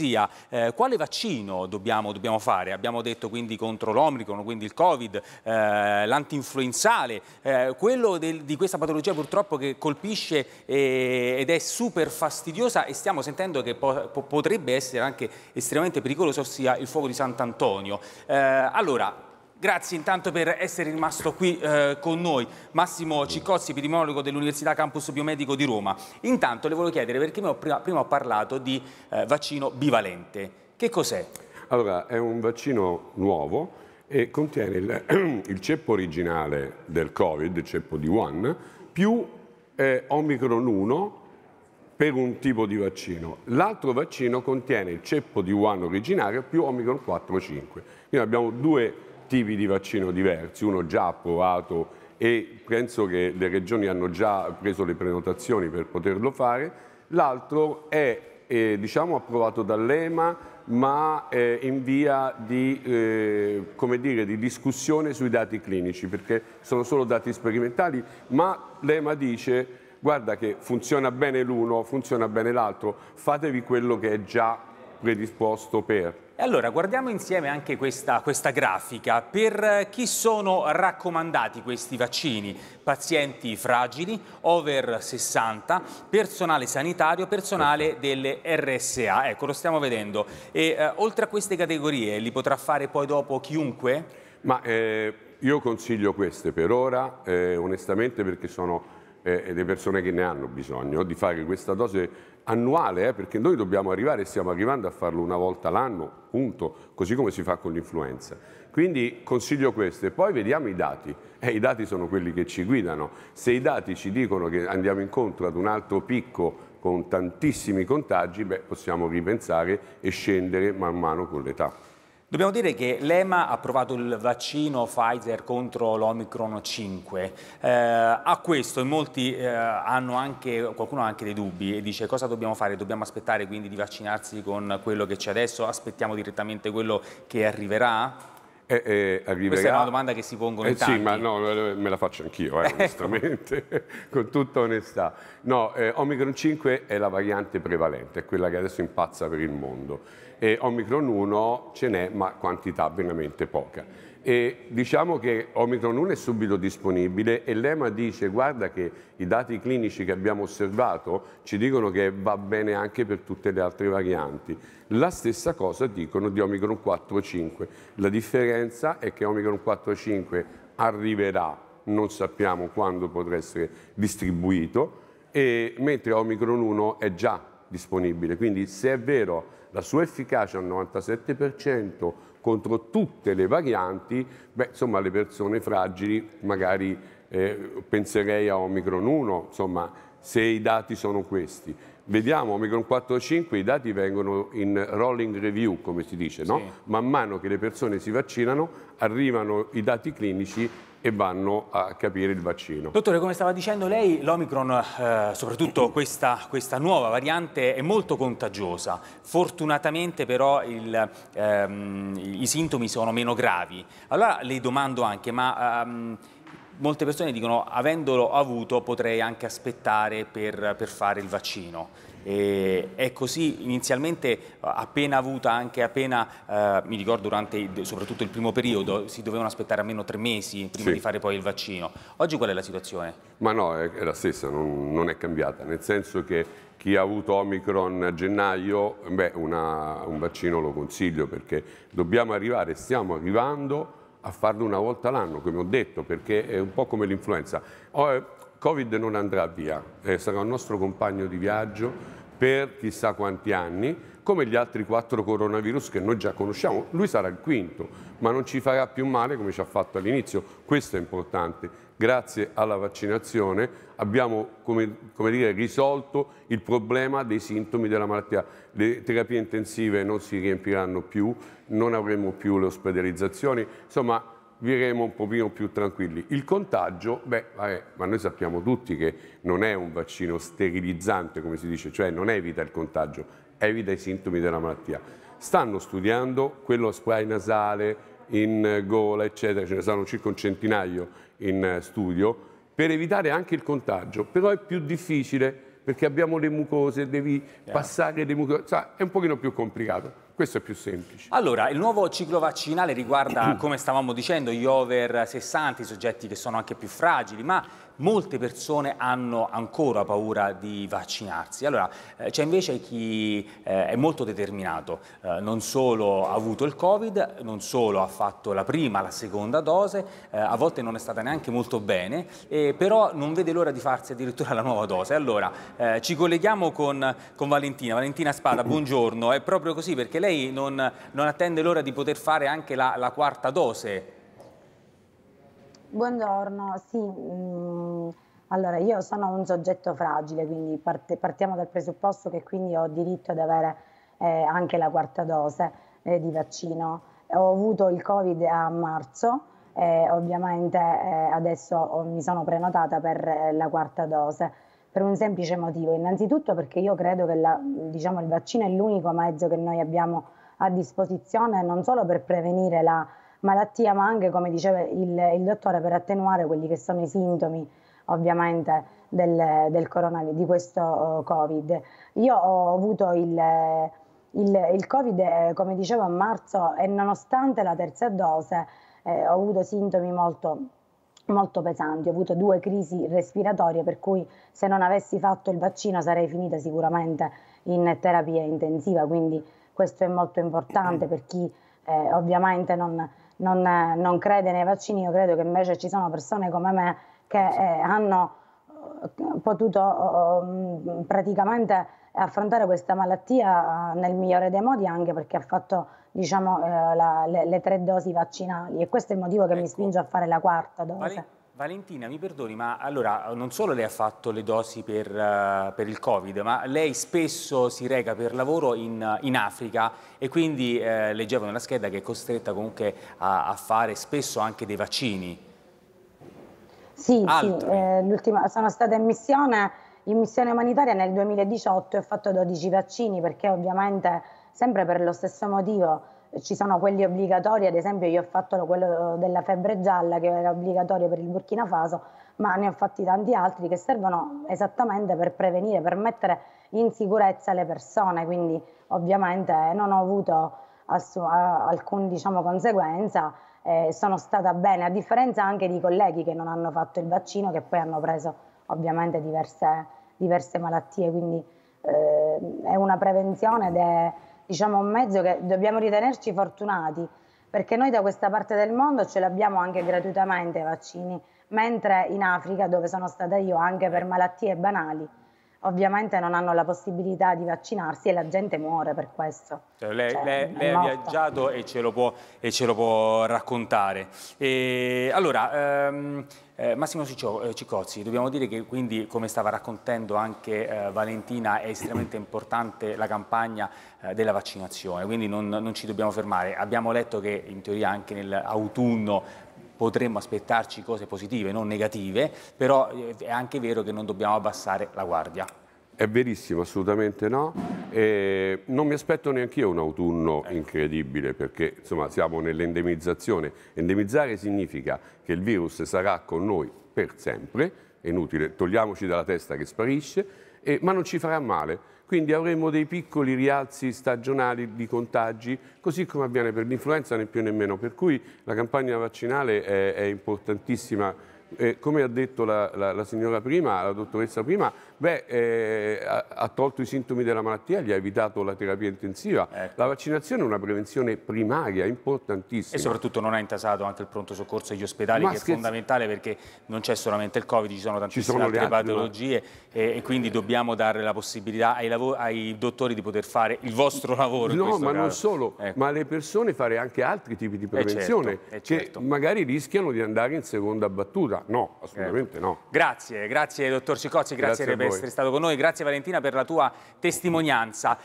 farmacia, eh, quale vaccino dobbiamo, dobbiamo, fare? Abbiamo detto quindi contro l'Omicron, quindi il Covid, eh, l'antinfluenzale, eh, quello del, di questa patologia purtroppo che colpisce eh, ed è super fastidiosa e stiamo sentendo che po potrebbe essere anche estremamente pericoloso, ossia il fuoco di Sant'Antonio. Eh, allora, Grazie intanto per essere rimasto qui eh, con noi. Massimo Ciccozzi, epidemiologo dell'Università Campus Biomedico di Roma. Intanto le volevo chiedere perché ho prima, prima, ho parlato di eh, vaccino bivalente. Che cos'è? Allora, è un vaccino nuovo e contiene il, il ceppo originale del Covid, il ceppo di Wuhan, più eh, Omicron 1 per un tipo di vaccino. L'altro vaccino contiene il ceppo di Wuhan originario più Omicron 4 5. Quindi abbiamo due vaccini tipi di vaccino diversi, uno già approvato e penso che le regioni hanno già preso le prenotazioni per poterlo fare, l'altro è eh, diciamo approvato dall'EMA ma eh, in via di, eh, dire, di, discussione sui dati clinici perché sono solo dati sperimentali ma l'EMA dice guarda che funziona bene l'uno, funziona bene l'altro, fatevi quello che è già predisposto per. E allora guardiamo insieme anche questa, questa, grafica per eh, chi sono raccomandati questi vaccini, pazienti fragili, over 60, personale sanitario, personale delle RSA, ecco lo stiamo vedendo. E eh, oltre a queste categorie li potrà fare poi dopo chiunque? Ma eh, io consiglio queste per ora, eh, onestamente perché sono eh, e le persone che ne hanno bisogno di fare questa dose annuale, eh, perché noi dobbiamo arrivare e stiamo arrivando a farlo una volta l'anno, punto, così come si fa con l'influenza. Quindi consiglio questo e poi vediamo i dati. e eh, I dati sono quelli che ci guidano. Se i dati ci dicono che andiamo incontro ad un altro picco con tantissimi contagi, beh, possiamo ripensare e scendere man mano con l'età. Dobbiamo dire che l'EMA ha approvato il vaccino Pfizer contro l'Omicron 5. Eh, a questo molti eh, hanno anche, qualcuno ha anche dei dubbi e dice cosa dobbiamo fare? Dobbiamo aspettare quindi di vaccinarsi con quello che c'è adesso? Aspettiamo direttamente quello che arriverà? Eh, eh, arriverà... Questa è una domanda che si pongono eh, in tanti. Sì, ma no, eh, me la faccio anch'io, eh, onestamente, ecco. con tutta onestà. No, eh, Omicron 5 è la variante prevalente, è quella che adesso impazza per il mondo e Omicron 1 ce n'è ma quantità veramente poca. E diciamo che Omicron 1 è subito disponibile e l'EMA dice guarda che i dati clinici che abbiamo osservato ci dicono che va bene anche per tutte le altre varianti. La stessa cosa dicono di Omicron 4 e 5. La differenza è che Omicron 4 e 5 arriverà, non sappiamo quando potrà essere distribuito, mentre Omicron 1 è già disponibile. Quindi se è vero la sua efficacia al 97% contro tutte le varianti, beh, insomma le persone fragili magari eh, penserei a Omicron 1, insomma se i dati sono questi. Vediamo Omicron 4 e 5, i dati vengono in rolling review, come si dice, no? sì. Man mano che le persone si vaccinano, arrivano i dati clinici e vanno a capire il vaccino. Dottore, come stava dicendo lei, l'Omicron, eh, soprattutto questa, questa, nuova variante, è molto contagiosa. Fortunatamente però il, ehm, i sintomi sono meno gravi. Allora le domando anche, ma... Ehm, molte persone dicono avendolo avuto potrei anche aspettare per, per fare il vaccino. E è così inizialmente appena avuta anche appena, eh, mi ricordo durante soprattutto il primo periodo, si dovevano aspettare almeno tre mesi prima sì. di fare poi il vaccino. Oggi qual è la situazione? Ma no, è, è la stessa, non, non, è cambiata, nel senso che chi ha avuto Omicron a gennaio, beh, una, un vaccino lo consiglio perché dobbiamo arrivare, stiamo arrivando a farlo una volta l'anno, come ho detto, perché è un po' come l'influenza. Covid non andrà via, eh, sarà un nostro compagno di viaggio per chissà quanti anni, come gli altri quattro coronavirus che noi già conosciamo. Lui sarà il quinto, ma non ci farà più male come ci ha fatto all'inizio. Questo è importante. Grazie alla vaccinazione abbiamo, come, come dire, risolto il problema dei sintomi della malattia. Le terapie intensive non si riempiranno più, non avremo più le ospedalizzazioni. Insomma, viremo un pochino più tranquilli. Il contagio, beh, vabbè, ma noi sappiamo tutti che non è un vaccino sterilizzante, come si dice, cioè non evita il contagio, evita i sintomi della malattia. Stanno studiando quello a spray nasale, in gola, eccetera, ce ne sono circa un centinaio in eh, studio, per evitare anche il contagio, però è più difficile perché abbiamo le mucose, devi yeah. passare le mucose, cioè, è un pochino più complicato. Questo è più semplice. Allora, il nuovo ciclo vaccinale riguarda, come stavamo dicendo, gli over 60, i soggetti che sono anche più fragili, ma molte persone hanno ancora paura di vaccinarsi. Allora, eh, c'è invece chi eh, è molto determinato, eh, non solo ha avuto il Covid, non solo ha fatto la prima, la seconda dose, a volte non è stata neanche molto bene, però non vede l'ora di farsi addirittura la nuova dose. Allora, ci colleghiamo con, con, Valentina. Valentina Spada, buongiorno. È proprio così perché lei non, non attende l'ora di poter fare anche la, la quarta dose. Buongiorno, sì, mm, allora, io sono un soggetto fragile, quindi parte, partiamo dal presupposto che quindi ho diritto ad avere eh, anche la quarta dose eh, di vaccino. Ho avuto il Covid a marzo, eh, ovviamente adesso ho, oh, mi sono prenotata per eh, la quarta dose per un semplice motivo. Innanzitutto perché io credo che la, diciamo, il vaccino è l'unico mezzo che noi abbiamo a disposizione non solo per prevenire la malattia, ma anche, come diceva il, il dottore, per attenuare quelli che sono i sintomi ovviamente del, del coronavirus, di questo eh, Covid. Io ho avuto il, il, il Covid, eh, come dicevo, a marzo e nonostante la terza dose eh, ho avuto sintomi molto molto pesanti, ho avuto due crisi respiratorie per cui se non avessi fatto il vaccino sarei finita sicuramente in terapia intensiva, quindi questo è molto importante per chi eh, ovviamente non, non, non crede nei vaccini, io credo che invece ci sono persone come me che eh, hanno eh, potuto eh, mm, praticamente affrontare questa malattia nel migliore dei modi anche perché ha fatto diciamo, la, le, le, tre dosi vaccinali e questo è il motivo che ecco. mi spinge a fare la quarta dose. Vale. Valentina, mi perdoni, ma allora non solo lei ha fatto le dosi per, uh, per il Covid, ma lei spesso si reca per lavoro in, in Africa e quindi eh, leggevo nella scheda che è costretta comunque a, a fare spesso anche dei vaccini. Sì, sì eh, sono stata in missione, in missione umanitaria nel 2018 e ho fatto 12 vaccini perché ovviamente sempre per lo stesso motivo ci sono quelli obbligatori, ad esempio io ho fatto quello della febbre gialla che era obbligatorio per il Burkina Faso, ma ne ho fatti tanti altri che servono esattamente per prevenire, per mettere in sicurezza le persone, quindi ovviamente non ho avuto alcuna diciamo, conseguenza eh, sono stata bene, a differenza anche di colleghi che non hanno fatto il vaccino, che poi hanno preso ovviamente diverse, diverse malattie, quindi eh, è una prevenzione ed è diciamo, un mezzo che dobbiamo ritenerci fortunati, perché noi da questa parte del mondo ce l'abbiamo anche gratuitamente i vaccini, mentre in Africa, dove sono stata io, anche per malattie banali ovviamente non hanno la possibilità di vaccinarsi e la gente muore per questo. Cioè, lei, cioè, lei, lei ha viaggiato e ce lo può, ce lo può raccontare. E, allora, ehm, eh, Massimo eh, Cicozzi, dobbiamo dire che quindi, come stava raccontando anche eh, Valentina, è estremamente importante la campagna eh, della vaccinazione, quindi non, non, ci dobbiamo fermare. Abbiamo letto che in teoria anche nell'autunno potremmo aspettarci cose positive, non negative, però eh, è anche vero che non dobbiamo abbassare la guardia. È verissimo, assolutamente no. E non mi aspetto neanche io un autunno ecco. incredibile perché insomma, siamo nell'endemizzazione. Endemizzare significa che il virus sarà con noi per sempre, è inutile, togliamoci dalla testa che sparisce, eh, ma non ci farà male. Quindi avremo dei piccoli rialzi stagionali di contagi, così come avviene per l'influenza, né più né meno. Per cui la campagna vaccinale è, è importantissima eh, come ha detto la, la, la, signora prima, la dottoressa prima, beh, eh, ha, ha, tolto i sintomi della malattia, gli ha evitato la terapia intensiva. Ecco. La vaccinazione è una prevenzione primaria, importantissima. E soprattutto non ha intasato anche il pronto soccorso agli ospedali, Ma che scherzi... è fondamentale perché non c'è solamente il Covid, ci sono tantissime ci sono altre, altre patologie e, eh, e, quindi dobbiamo dare la possibilità ai, ai, dottori di poter fare il vostro lavoro. No, ma caso. non solo, ecco. ma alle persone fare anche altri tipi di eh, certo, prevenzione eh certo, che certo. magari rischiano di andare in seconda battuta no, certo. assolutamente eh. no. Grazie, grazie dottor Cicozzi, grazie, grazie per essere stato con noi, grazie Valentina per la tua testimonianza.